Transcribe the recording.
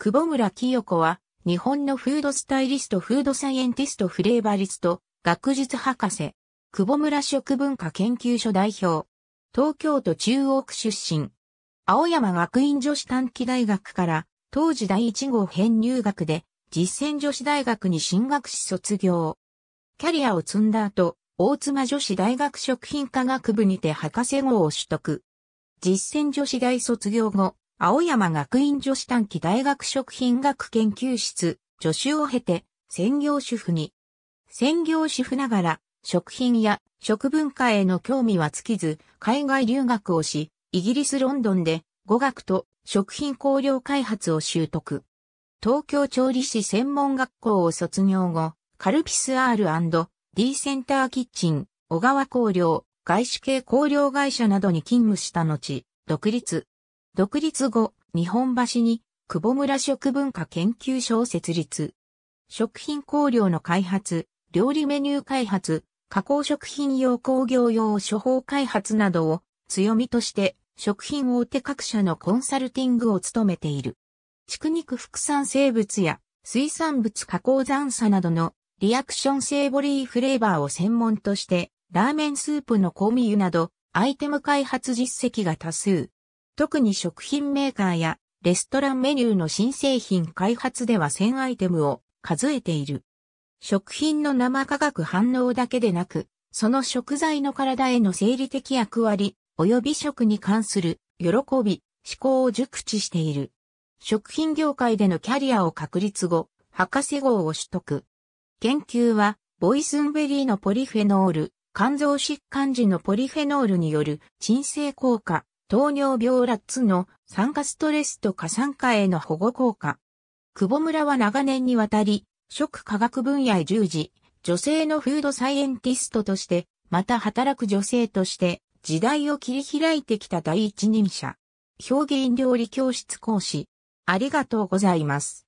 久保村清子は、日本のフードスタイリスト、フードサイエンティスト、フレーバリスト、学術博士、久保村食文化研究所代表、東京都中央区出身、青山学院女子短期大学から、当時第1号編入学で、実践女子大学に進学し卒業。キャリアを積んだ後、大妻女子大学食品科学部にて博士号を取得。実践女子大卒業後、青山学院女子短期大学食品学研究室、助手を経て、専業主婦に。専業主婦ながら、食品や食文化への興味は尽きず、海外留学をし、イギリスロンドンで語学と食品香料開発を習得。東京調理師専門学校を卒業後、カルピス R&D センターキッチン、小川香料、外資系香料会社などに勤務した後、独立。独立後、日本橋に、久保村食文化研究所を設立。食品香料の開発、料理メニュー開発、加工食品用工業用処方開発などを強みとして食品大手各社のコンサルティングを務めている。畜肉副産生物や水産物加工残差などのリアクションセーボリーフレーバーを専門としてラーメンスープの香味油などアイテム開発実績が多数。特に食品メーカーやレストランメニューの新製品開発では1000アイテムを数えている。食品の生化学反応だけでなく、その食材の体への生理的役割、及び食に関する喜び、思考を熟知している。食品業界でのキャリアを確立後、博士号を取得。研究は、ボイスンベリーのポリフェノール、肝臓疾患時のポリフェノールによる鎮静効果、糖尿病ラッツの酸化ストレスと過酸化への保護効果。久保村は長年にわたり、食科学分野へ従事、女性のフードサイエンティストとして、また働く女性として、時代を切り開いてきた第一人者。表現料理教室講師。ありがとうございます。